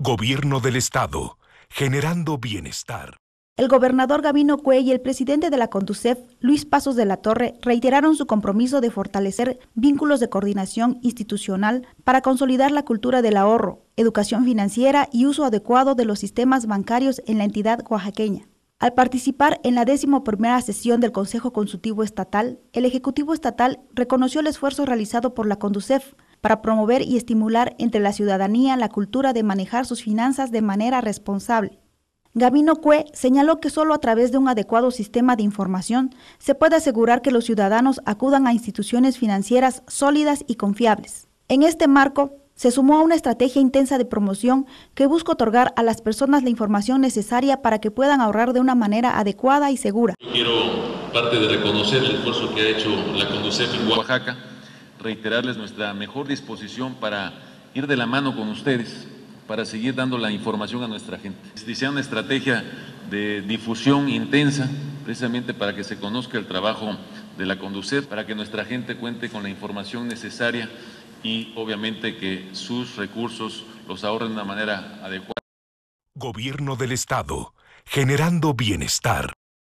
Gobierno del Estado, generando bienestar. El gobernador Gabino Cue y el presidente de la Conducef, Luis Pasos de la Torre, reiteraron su compromiso de fortalecer vínculos de coordinación institucional para consolidar la cultura del ahorro, educación financiera y uso adecuado de los sistemas bancarios en la entidad oaxaqueña. Al participar en la décimo primera sesión del Consejo Consultivo Estatal, el Ejecutivo Estatal reconoció el esfuerzo realizado por la Conducef para promover y estimular entre la ciudadanía la cultura de manejar sus finanzas de manera responsable. Gabino Cue señaló que solo a través de un adecuado sistema de información se puede asegurar que los ciudadanos acudan a instituciones financieras sólidas y confiables. En este marco, se sumó a una estrategia intensa de promoción que busca otorgar a las personas la información necesaria para que puedan ahorrar de una manera adecuada y segura. Quiero parte de reconocer el esfuerzo que ha hecho la Conducef en Oaxaca reiterarles nuestra mejor disposición para ir de la mano con ustedes, para seguir dando la información a nuestra gente. Diseñar una estrategia de difusión intensa, precisamente para que se conozca el trabajo de la conducir, para que nuestra gente cuente con la información necesaria y obviamente que sus recursos los ahorren de una manera adecuada. Gobierno del Estado, generando bienestar.